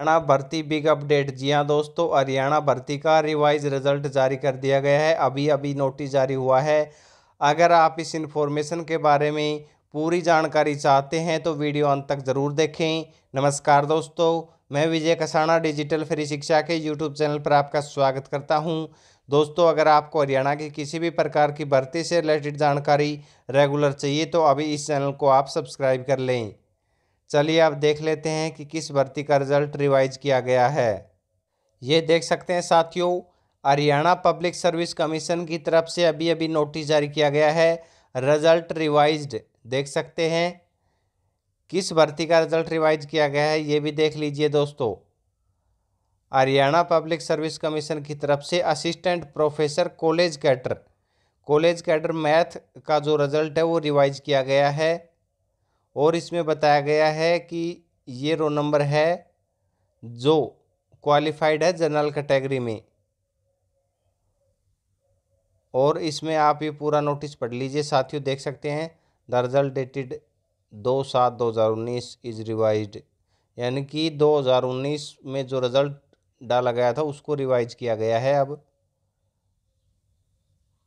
हरियाणा भर्ती big update जी हाँ दोस्तों हरियाणा भर्ती का रिवाइज रिजल्ट जारी कर दिया गया है अभी अभी नोटिस जारी हुआ है अगर आप इस इन्फॉर्मेशन के बारे में पूरी जानकारी चाहते हैं तो वीडियो अंत तक ज़रूर देखें नमस्कार दोस्तों मैं विजय कसाना डिजिटल फ्री शिक्षा के यूट्यूब चैनल पर आपका स्वागत करता हूं दोस्तों अगर आपको हरियाणा की किसी भी प्रकार की भर्ती से रिलेटेड जानकारी रेगुलर चाहिए तो अभी इस चैनल को आप सब्सक्राइब कर लें चलिए अब देख लेते हैं कि किस भर्ती का रिजल्ट रिवाइज किया गया है ये देख सकते हैं साथियों हरियाणा पब्लिक सर्विस कमीशन की तरफ से अभी अभी नोटिस जारी किया गया है रिजल्ट रिवाइज्ड देख सकते हैं किस भर्ती का रिजल्ट रिवाइज किया गया है ये भी देख लीजिए दोस्तों हरियाणा पब्लिक सर्विस कमीशन की तरफ से assistant professor college cadre college cadre math का जो रिजल्ट है वो रिवाइज किया गया है और इसमें बताया गया है कि ये रो नंबर है जो क्वालिफाइड है जनरल कैटेगरी में और इसमें आप ये पूरा नोटिस पढ़ लीजिए साथियों देख सकते हैं द रिजल्ट डेटेड दो सात दो हज़ार उन्नीस इज़ रिवाइज यानी कि दो हज़ार उन्नीस में जो रिज़ल्ट डाला गया था उसको रिवाइज किया गया है अब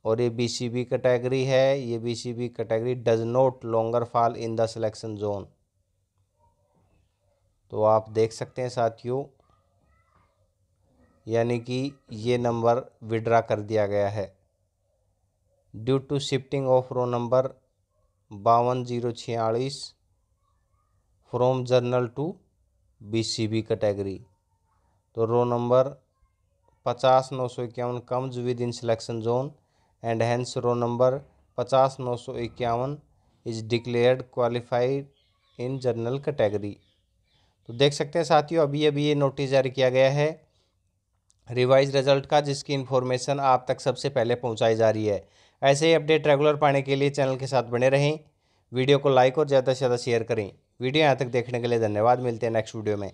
और ये बी सी बी कैटेगरी है ये B C B category does not longer fall in the selection zone तो आप देख सकते हैं साथियों यानी कि ये नंबर विड्रा कर दिया गया है due to shifting of roll number बावन जीरो छियालीस from general to BCB category तो रो नंबर पचास नौ सौ इक्यावन comes within selection zone and number पचास नौ सौ इक्यावन is declared qualified in general category तो देख सकते हैं साथियों अभी अभी ये नोटिस जारी किया गया है रिवाइज रिजल्ट का जिसकी इन्फॉर्मेशन आप तक सबसे पहले पहुंचाई जा रही है ऐसे ही अपडेट रेगुलर पाने के लिए चैनल के साथ बने रहें वीडियो को लाइक और ज़्यादा से ज़्यादा शेयर करें वीडियो यहाँ तक देखने के लिए धन्यवाद मिलते हैं नेक्स्ट वीडियो में